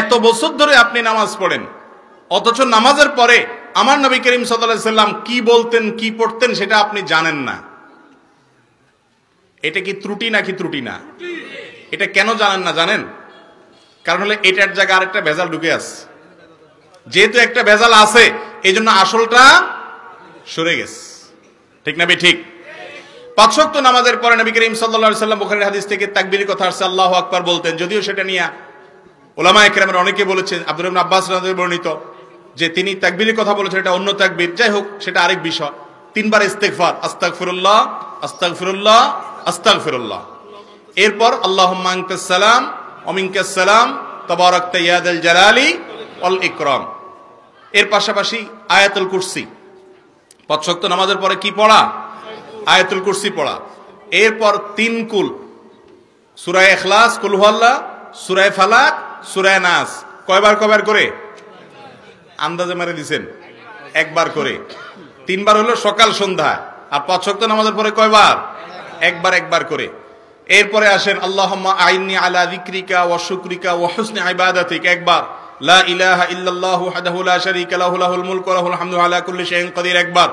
এত বছর ধরে আপনি নামাজ পড়েন অথচ নামাজের পরে আমার নবী করিম সাল্লাম কি বলতেন কি পড়তেন সেটা আপনি জানেন না এটা কি ত্রুটি নাকি ত্রুটি না এটা কেন জানেন না জানেন কারণ হলে এটার জায়গায় আরেকটা ভেজাল ঢুকে আস যেহেতু একটা ভেজাল আছে এই জন্য আসলটা সরে গেছে ঠিক না ঠিক পাঁচশক্ত নামাজের পরে নবী করিম সাল্লাহ সাল্লাম বুখারের হাদিস থেকে তাকবির কথা আসছে আল্লাহ আকবার বলতেন যদিও সেটা নিয়ে ওলামা একরামের অনেকে বলেছেন আব্দুল রহমান আব্বাস বর্ণিত যে তিনি তাকবিরের কথা বলেছেন এটা অন্য তাকবির যাই হোক সেটা আরেক বিষয় তিনবার ইস্তেকফার আস্তাক ফিরুল্লাহ আস্তাক ফিরুল্লাহ আস্তাক ফিরুল্লাহ এরপর আল্লাহ সালাম সালাম তবরক তৈয়াদ জালালি অল ইকরম এর পাশাপাশি আয়াতুল কুরসি পচ্ছক্ত নামাজের পরে কি পড়া আয়াতুল কুরসি পড়া এরপর তিন কুল সুরায় এখলাস কুলহাল্লা সুরায় ফালাক সুরায় নাস কয়বার কয়বার করে আন্দাজে মারে দিছেন একবার করে তিনবার হলো সকাল সন্ধ্যা আর পাঁচ শক্ত নামাজের পরে কয়বার একবার একবার করে এরপরে আসেন আল্লাহ আইনি আলা দিক্রিকা ও শুক্রিকা ও হুসনে আইবাদাতিক একবার লা ইলাহা ইল্লাল্লাহু হাদাহু লা শারীকা লাহু লাহুল মুলকু ওয়া লাহুল হামদু আলা কুল্লি শাইইন কাদির একবার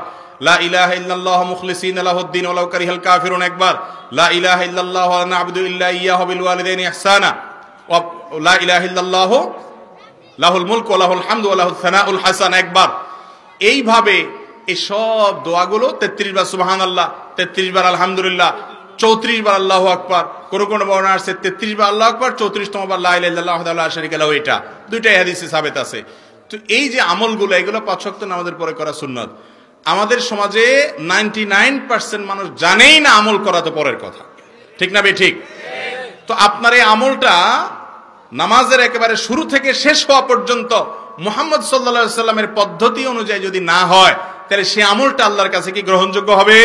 লা ইলাহা ইল্লাল্লাহ মুখলিসিনা লাহুদ্দিন ওয়া লাউ কারিহাল কাফিরুন একবার লা ইলাহা ইল্লাল্লাহ ওয়া না'বুদু ইল্লা ইয়াহু বিল ওয়ালিদাইনি ইহসানা ইলাহিল্লাহ লাহুল মুলক লাহুল হামদু আল্লাহুল সানাউল হাসান একবার এইভাবে এই দোয়াগুলো তেত্রিশ বার সুবাহান আল্লাহ তেত্রিশ বার আলহামদুলিল্লাহ চৌত্রিশ বার আল্লাহ আকবার কোন কোন বর্ণনা আসছে তেত্রিশ বার আল্লাহ আকবার চৌত্রিশতম বার লাহ শরিক আল্লাহ এটা দুইটাই হাদিসে সাবেত আছে তো এই যে আমলগুলো এগুলো পাঁচ আমাদের পরে করা সুন্নত আমাদের সমাজে নাইনটি নাইন পার্সেন্ট মানুষ জানেই না আমল করা তো পরের কথা ঠিক না বে ঠিক তো আপনার এই আমলটা নামাজের একেবারে শুরু থেকে শেষ হওয়া পর্যন্ত মোহাম্মদ সাল্লা সাল্লামের পদ্ধতি অনুযায়ী যদি না হয় তাহলে সে আমলটা আল্লাহর কাছে কি গ্রহণযোগ্য হবে